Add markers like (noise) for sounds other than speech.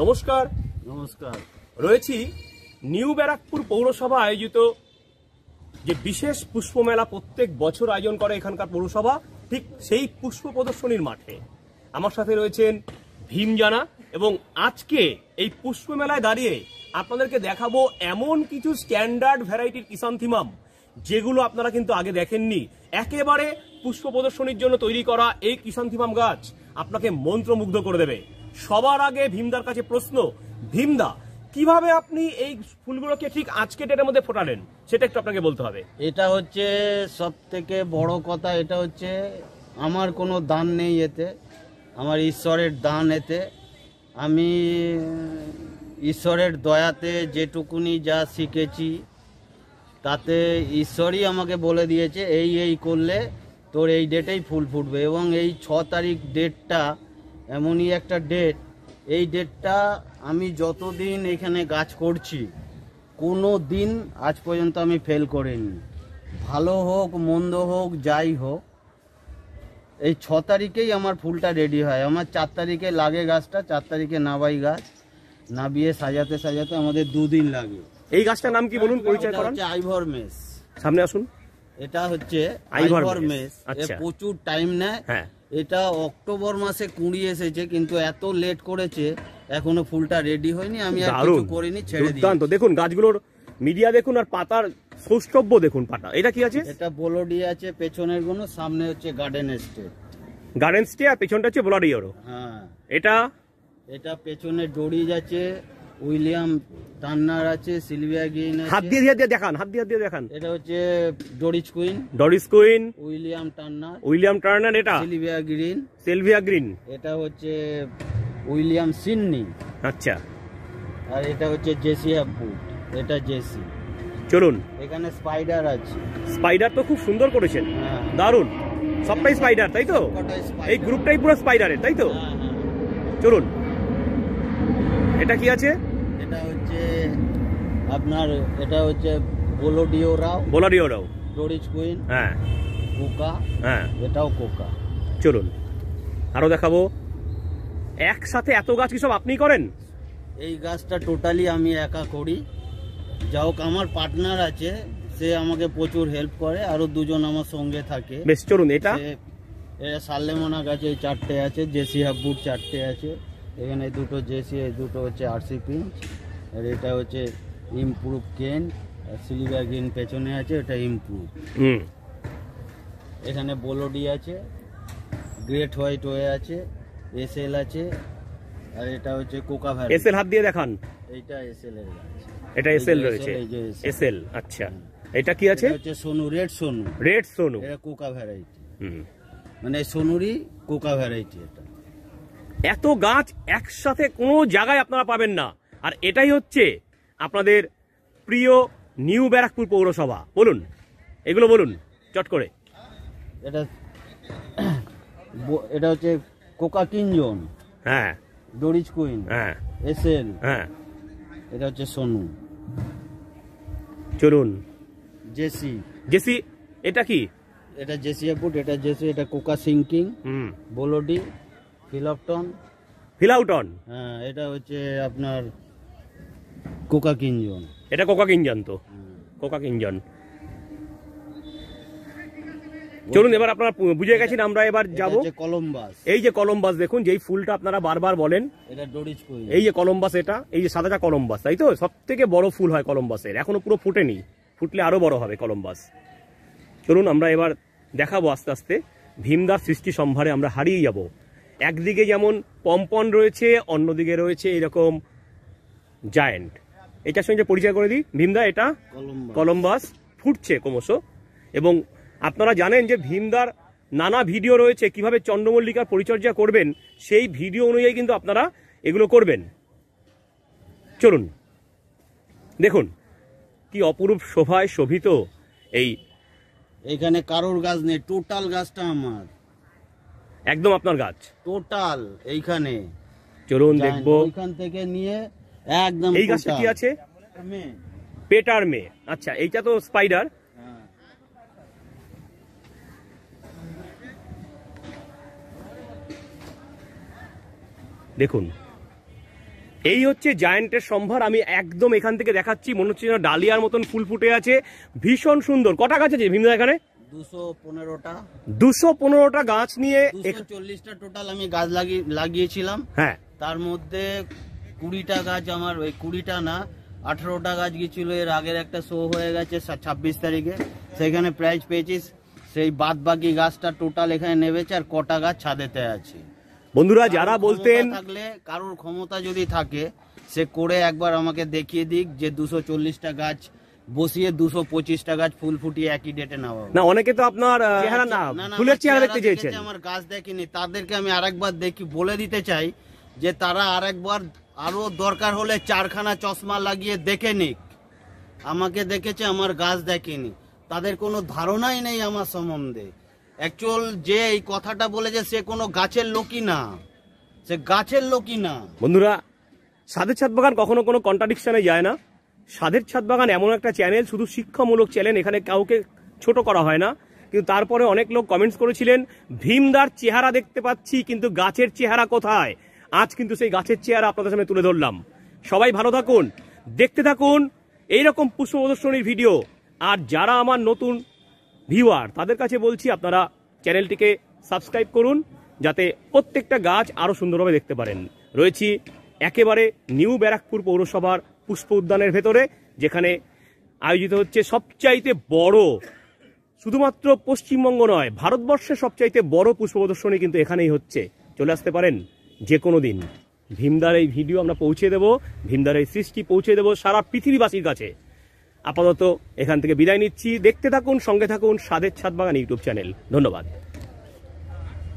নমস্কার নমস্কার রয়েছি নিউ ব্যারাকপুর পৌরসভা আয়োজিত যে বিশেষ পুষ্পমেলা প্রত্যেক বছর আয়োজন করে এখানকার পৌরসভা ঠিক সেই পুষ্প প্রদর্শনীর মাঠে আমার সাথে রয়েছেন ভীম জানা এবং আজকে এই পুষ্পমেলায় দাঁড়িয়ে আপনাদেরকে দেখাবো এমন কিছু স্ট্যান্ডার্ড ভ্যারাইটির কিসান্থিমাম যেগুলো আপনারা কিন্তু আগে দেখেননি একেবারে পুষ্প প্রদর্শনীর জন্য তৈরি করা এই কিসান্থিমাম গাছ আপনাকে মন্ত্রমুগ্ধ করে দেবে সবার আগে ভীমদার কাছে প্রশ্ন ভীমদা কিভাবে আপনি এই ফুলগুলোকে ঠিক আজকে ডেটের মধ্যে ফোটালেন সেটা একটু আপনাকে বলতে হবে এটা হচ্ছে সব থেকে বড় কথা এটা হচ্ছে আমার কোনো দান নেই এতে আমার ঈশ্বরের দান এতে আমি ঈশ্বরের দয়াতে যেটুকুনি যা শিখেছি তাতে ঈশ্বরই আমাকে বলে দিয়েছে এই এই করলে তোর এই ডেটেই ফুল ফুটবে এবং এই ছ তারিখ ডেটটা এমনই একটা ডেট এই ডেটটা আমি যতদিন এখানে গাছ করছি কোনো দিন আজ পর্যন্ত আমি ফেল করিনি ভালো হোক মন্দ হোক যাই হোক এই ছ তারিখেই আমার ফুলটা রেডি হয় আমার চার তারিখে লাগে গাছটা চার তারিখে নাবাই গাছ নাবিয়ে সাজাতে সাজাতে আমাদের দুদিন লাগে এই গাছটার নাম কি বলুন পরিচয় আইভর মেস সামনে আসুন এটা হচ্ছে আইভর আচ্ছা। মেস প্রচুর টাইম নেয় হ্যাঁ। এটা অক্টোবর মাসে কুড়ি এসেছে কিন্তু এত লেট করেছে এখনো ফুলটা রেডি হয়নি আমি করিনি ছেড়ে দিই দেখুন গাছগুলোর মিডিয়া দেখুন আর পাতার সৌষ্ঠব্য দেখুন পাতা এটা কি আছে এটা বোলোডি আছে পেছনের গুলো সামনে হচ্ছে গার্ডেন স্টে গার্ডেন স্টে আর পেছনটা হচ্ছে বোলোডি হ্যাঁ এটা এটা পেছনে ডড়ি যাচ্ছে উইলিয়াম টান্নার আছে সিলভিয়া গেইন আছে হাত দিয়ে দিয়ে দেখান হাত দিয়ে দিয়ে দেখান এটা হচ্ছে Doris Queen Doris Queen William Tanner William Turner এটা সিলভিয়া গ্রিন সিলভিয়া গ্রিন এটা হচ্ছে উইলিয়াম সিডনি আচ্ছা আর এটা হচ্ছে জেসি হ্যাপবুট এটা জেসি চলুন এখানে স্পাইডার আছে স্পাইডার তো খুব সুন্দর করেছেন হ্যাঁ। দারুণ সবটাই স্পাইডার তাই তো এই গ্রুপটাই পুরো স্পাইডারের তাই তো হ্যাঁ, হ্যাঁ। চলুন এটা কি আছে এটা হচ্ছে আপনার এটা হচ্ছে বোলোডিও রাও বোলোডিও রাও ডোরিজ কুইন হ্যাঁ কোকা হ্যাঁ এটাও কোকা চলুন আরও দেখাবো একসাথে এত গাছ কি সব আপনি করেন এই গাছটা টোটালি আমি একা করি যা হোক আমার পার্টনার আছে সে আমাকে প্রচুর হেল্প করে আরো দুজন আমার সঙ্গে থাকে বেশ চলুন এটা সাল্লেমোনা গাছে চারটে আছে জেসি হাব্বুর চারটে আছে এখানে দুটো জেসি এই দুটো হচ্ছে আরসি পিঞ্চ আর এটা হচ্ছে ইমপ্রুভ কেন সিলিভার গেন পেছনে আছে এটা ইমপ্রুভ এখানে বোলোডি আছে গ্রেট হোয়াইট হয়ে আছে এসএল আছে আর এটা হচ্ছে কোকা ভ্যালি এসএল হাত দিয়ে দেখান এইটা এসএল এর এটা এসএল রয়েছে এসএল আচ্ছা এটা কি আছে হচ্ছে সোনু রেড সোনু রেড সোনু এটা কোকা ভ্যারাইটি মানে সোনুরই কোকা ভ্যারাইটি এটা এত গাছ একসাথে কোনো জায়গায় আপনারা পাবেন না আর এটাই হচ্ছে আপনাদের প্রিয় নিউ ব্যারাকপুর পৌরসভা বলুন এগুলো বলুন চট করে এটা (clears throat) এটা হচ্ছে কোকা কিঞ্জন হ্যাঁ ডোরিজ কুইন হ্যাঁ এসএল হ্যাঁ এটা হচ্ছে সোনু চলুন জেসি জেসি এটা কি এটা জেসি আপুট এটা জেসি এটা কোকা সিঙ্কিং হুম বোলোডি ফিলাপটন ফিলাউটন হ্যাঁ এটা হচ্ছে আপনার কোকাক ইঞ্জন এটা কোকাক ইঞ্জন তো কোকাক ইঞ্জন চলুন এবার আপনারা বুঝে গেছেন আমরা এবার যাব কলম্বাস এই যে কলম্বাস দেখুন যেই ফুলটা আপনারা বারবার বলেন এই যে কলম্বাস এটা এই যে সাদাটা কলম্বাস তাই তো সব থেকে বড় ফুল হয় কলম্বাসের এখনো পুরো ফুটেনি ফুটলে আরো বড় হবে কলম্বাস চলুন আমরা এবার দেখাবো আস্তে আস্তে ভীমদার সৃষ্টি সম্ভারে আমরা হারিয়ে যাবো একদিকে যেমন পম্পন রয়েছে অন্যদিকে রয়েছে এরকম জায়েন্ট এটার সঙ্গে পরিচয় করে দিই ভীমদা এটা কলম্বাস ফুটছে ক্রমশ এবং আপনারা জানেন যে ভীমদার নানা ভিডিও রয়েছে কিভাবে চন্দ্রমল্লিকার পরিচর্যা করবেন সেই ভিডিও অনুযায়ী কিন্তু আপনারা এগুলো করবেন চলুন দেখুন কি অপরূপ শোভায় শোভিত এই এখানে কারোর গাছ নেই টোটাল গাছটা আমার একদম আপনার গাছ টোটাল এইখানে চলুন দেখবো ওইখান থেকে নিয়ে একদম এই গাছটা কি আছে পেটার মে আচ্ছা এইটা তো স্পাইডার দেখুন এই হচ্ছে জায়েন্টের সম্ভার আমি একদম এখান থেকে দেখাচ্ছি মনে হচ্ছে ডালিয়ার মতন ফুল ফুটে আছে ভীষণ সুন্দর কটা গাছ আছে ভীমদা এখানে দুশো পনেরোটা গাছ নিয়ে চল্লিশটা টোটাল আমি গাছ লাগিয়েছিলাম হ্যাঁ তার মধ্যে কুড়িটা গাছ আমার ওই কুড়িটা না আঠেরোটা গাছ গিয়েছিল এর আগের একটা শো হয়ে গেছে ছাব্বিশ তারিখে সেখানে প্রাইজ পেয়েছিস সেই বাদ বাকি গাছটা টোটাল এখানে নেবেছে আর কটা গাছ ছাদেতে আছে বন্ধুরা যারা বলতেন থাকলে কারোর ক্ষমতা যদি থাকে সে করে একবার আমাকে দেখিয়ে দিক যে দুশো চল্লিশটা গাছ বসিয়ে দুশো পঁচিশটা গাছ ফুল ফুটিয়ে একই ডেটে না অনেকে তো আপনার চেহারা না ফুলের চেহারা দেখতে চেয়েছে আমার গাছ দেখিনি তাদেরকে আমি আরেকবার দেখি বলে দিতে চাই যে তারা আরেকবার আরো দরকার হলে চারখানা চশমা লাগিয়ে দেখে নিক আমাকে দেখেছে আমার গাছ দেখেনি তাদের কোনো ধারণাই নেই আমার সম্বন্ধে অ্যাকচুয়াল যে এই কথাটা বলেছে সে কোনো গাছের লোকই না সে গাছের লোকই না বন্ধুরা সাদের ছাদ বাগান কখনো কোনো কন্ট্রাডিকশনে যায় না স্বাদের ছাদ বাগান এমন একটা চ্যানেল শুধু শিক্ষামূলক চ্যানেল এখানে কাউকে ছোট করা হয় না কিন্তু তারপরে অনেক লোক কমেন্টস করেছিলেন ভীমদার চেহারা দেখতে পাচ্ছি কিন্তু গাছের চেহারা কোথায় আজ কিন্তু সেই গাছের চেহারা আপনাদের সামনে তুলে ধরলাম সবাই ভালো থাকুন দেখতে থাকুন এইরকম পুষ্প প্রদর্শনীর ভিডিও আর যারা আমার নতুন ভিউয়ার তাদের কাছে বলছি আপনারা চ্যানেলটিকে সাবস্ক্রাইব করুন যাতে প্রত্যেকটা গাছ আরও সুন্দরভাবে দেখতে পারেন রয়েছি একেবারে নিউ ব্যারাকপুর পৌরসভার পুষ্প উদ্যানের ভেতরে যেখানে আয়োজিত হচ্ছে সবচাইতে বড় শুধুমাত্র পশ্চিমবঙ্গ নয় ভারতবর্ষের সবচাইতে বড় পুষ্প প্রদর্শনী কিন্তু এখানেই হচ্ছে চলে আসতে পারেন যে কোনো দিন ভীমদার এই ভিডিও আমরা পৌঁছে দেব ভীমদার এই সৃষ্টি পৌঁছে দেব সারা পৃথিবীবাসীর কাছে আপাতত এখান থেকে বিদায় নিচ্ছি দেখতে থাকুন সঙ্গে থাকুন সাদের ছাদ বাগান ইউটিউব চ্যানেল ধন্যবাদ